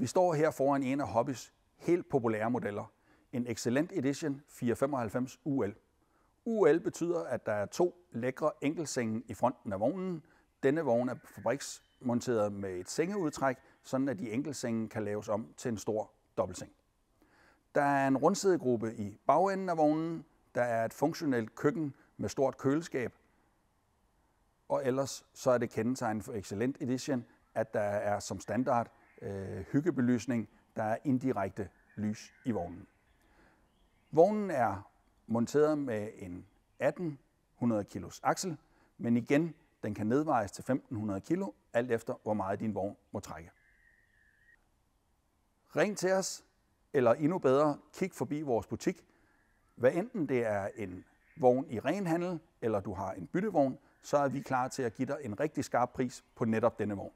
Vi står her foran en af Hobbys helt populære modeller, en Excellent Edition 495 UL. UL betyder, at der er to lækre enkeltsenge i fronten af vognen. Denne vogn er fabriksmonteret med et sengeudtræk, sådan at de enkeltsenge kan laves om til en stor dobbeltseng. Der er en rundsædegruppe i bagenden af vognen. Der er et funktionelt køkken med stort køleskab. Og ellers så er det kendetegnet for Excellent Edition, at der er som standard øh, hyggebelysning, der er indirekte lys i vognen. Vognen er monteret med en 1800 kilos aksel, men igen, den kan nedvejes til 1500 kilo, alt efter hvor meget din vogn må trække. Ring til os, eller endnu bedre, kig forbi vores butik. Hvad enten det er en vogn i renhandel, eller du har en byttevogn, så er vi klar til at give dig en rigtig skarp pris på netop denne vogn.